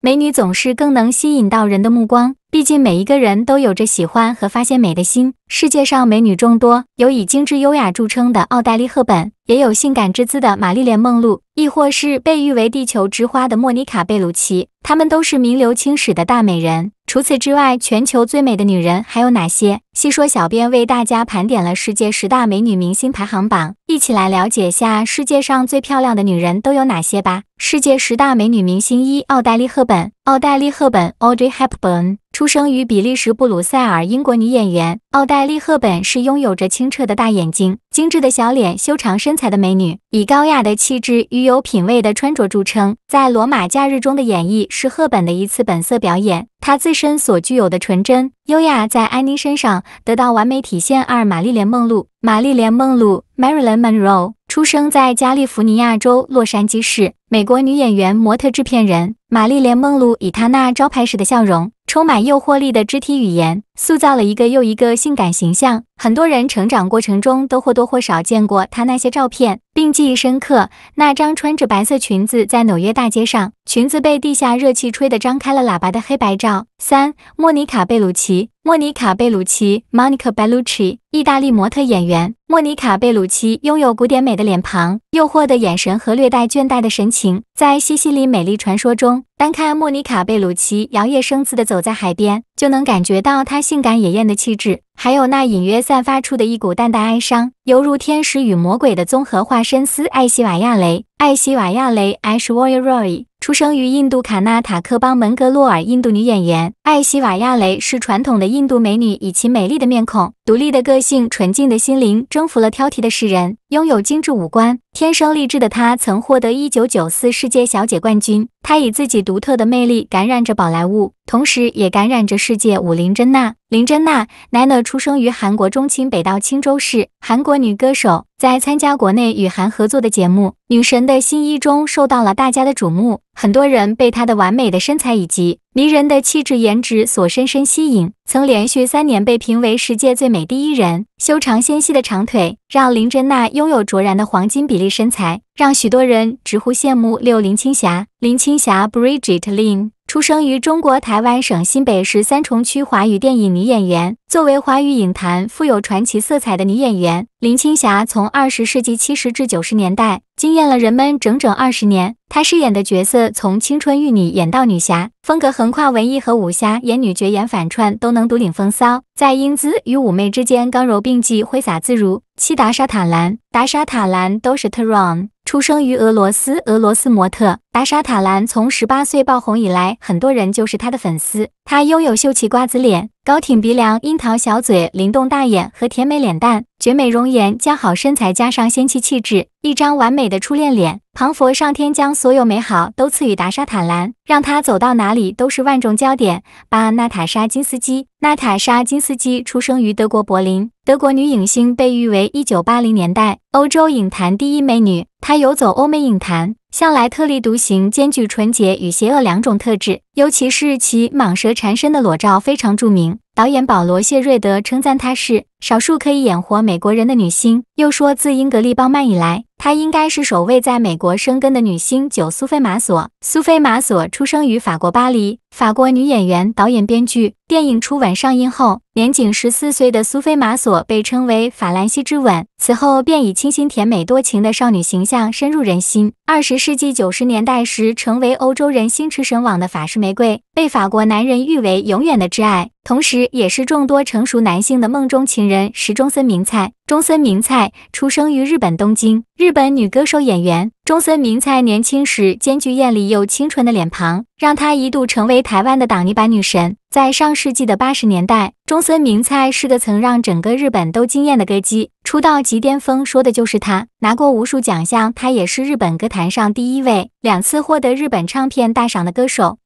美女总是更能吸引到人的目光。毕竟每一个人都有着喜欢和发现美的心。世界上美女众多，有以精致优雅著称的奥黛丽·赫本，也有性感之姿的玛丽莲·梦露，亦或是被誉为地球之花的莫妮卡·贝鲁奇，她们都是名留青史的大美人。除此之外，全球最美的女人还有哪些？细说小编为大家盘点了世界十大美女明星排行榜，一起来了解下世界上最漂亮的女人都有哪些吧。世界十大美女明星一：奥黛丽·赫本。奥黛丽·赫本 （Audrey Hepburn） 出生于比利时布鲁塞尔，英国女演员。奥黛丽·赫本是拥有着清澈的大眼睛、精致的小脸、修长身材的美女，以高雅的气质与有品位的穿着著称。在《罗马假日》中的演绎是赫本的一次本色表演，她自身所具有的纯真、优雅在安妮身上得到完美体现。二、玛丽莲·梦露（玛丽莲·梦露，Marilyn Monroe） 出生在加利福尼亚州洛杉矶市，美国女演员、模特、制片人。玛丽莲·梦露以她那招牌式的笑容、充满诱惑力的肢体语言，塑造了一个又一个性感形象。很多人成长过程中都或多或少见过她那些照片，并记忆深刻。那张穿着白色裙子在纽约大街上，裙子被地下热气吹得张开了喇叭的黑白照。三，莫妮卡·贝鲁奇。莫妮卡·贝鲁奇 （Monica Bellucci），意大利模特、演员。莫妮卡·贝鲁奇拥有古典美的脸庞、诱惑的眼神和略带倦怠的神情。在西西里美丽传说中，单看莫妮卡·贝鲁奇摇曳生姿地走在海边，就能感觉到她性感野艳的气质，还有那隐约散发出的一股淡淡哀伤，犹如天使与魔鬼的综合化身。斯艾希瓦亚雷，艾希瓦亚雷，艾希瓦亚雷。出生于印度卡纳塔克邦门格洛尔，印度女演员艾希瓦亚雷是传统的印度美女，以其美丽的面孔、独立的个性、纯净的心灵征服了挑剔的世人。拥有精致五官、天生丽质的她，曾获得1994世界小姐冠军。她以自己独特的魅力感染着宝莱坞。同时，也感染着世界。武林真娜，林真娜，奈娜出生于韩国中青北道青州市，韩国女歌手，在参加国内与韩合作的节目《女神的新衣》中受到了大家的瞩目，很多人被她的完美的身材以及迷人的气质、颜值所深深吸引，曾连续三年被评为世界最美第一人。修长纤细的长腿让林真娜拥有卓然的黄金比例身材，让许多人直呼羡慕。六林青霞，林青霞，Bridget Lin。出生于中国台湾省新北市三重区，华语电影女演员。作为华语影坛富有传奇色彩的女演员，林青霞从20世纪70至90年代惊艳了人们整整二十年。她饰演的角色从青春玉女演到女侠，风格横跨文艺和武侠，演女角演反串都能独领风骚。在英姿与妩媚之间，刚柔并济，挥洒自如。七达沙塔兰，达沙塔兰都是 Taron，出生于俄罗斯，俄罗斯模特。达莎塔兰从十八岁爆红以来，很多人就是她的粉丝。她拥有秀气瓜子脸、高挺鼻梁、樱桃小嘴、灵动大眼和甜美脸蛋，绝美容颜加好身材，加上仙气气质，一张完美的初恋脸。仿佛上天将所有美好都赐予达莎塔兰，让她走到哪里都是万众焦点。八娜塔莎金斯基，娜塔莎金斯基出生于德国柏林，德国女影星，被誉为一九八零年代欧洲影坛第一美女。她游走欧美影坛。向来特立独行，兼具纯洁与邪恶两种特质，尤其是其蟒蛇缠身的裸照非常著名。导演保罗·谢瑞德称赞她是少数可以演活美国人的女星，又说自英格丽·褒曼以来，她应该是首位在美国生根的女星。九苏菲·玛索，苏菲·玛索出生于法国巴黎。法国女演员、导演、编剧，电影《初吻》上映后，年仅十四岁的苏菲·玛索被称为“法兰西之吻”，此后便以清新甜美、多情的少女形象深入人心。二十世纪九十年代时，成为欧洲人心驰神往的法式玫瑰，被法国男人誉为“永远的挚爱”，同时，也是众多成熟男性的梦中情人。中森明菜，中森明菜出生于日本东京，日本女歌手、演员。中森明菜年轻时兼具艳丽又清纯的脸庞，让她一度成为台湾的挡泥板女神。在上世纪的八十年代，中森明菜是个曾让整个日本都惊艳的歌姬，出道即巅峰，说的就是她。拿过无数奖项，她也是日本歌坛上第一位两次获得日本唱片大赏的歌手。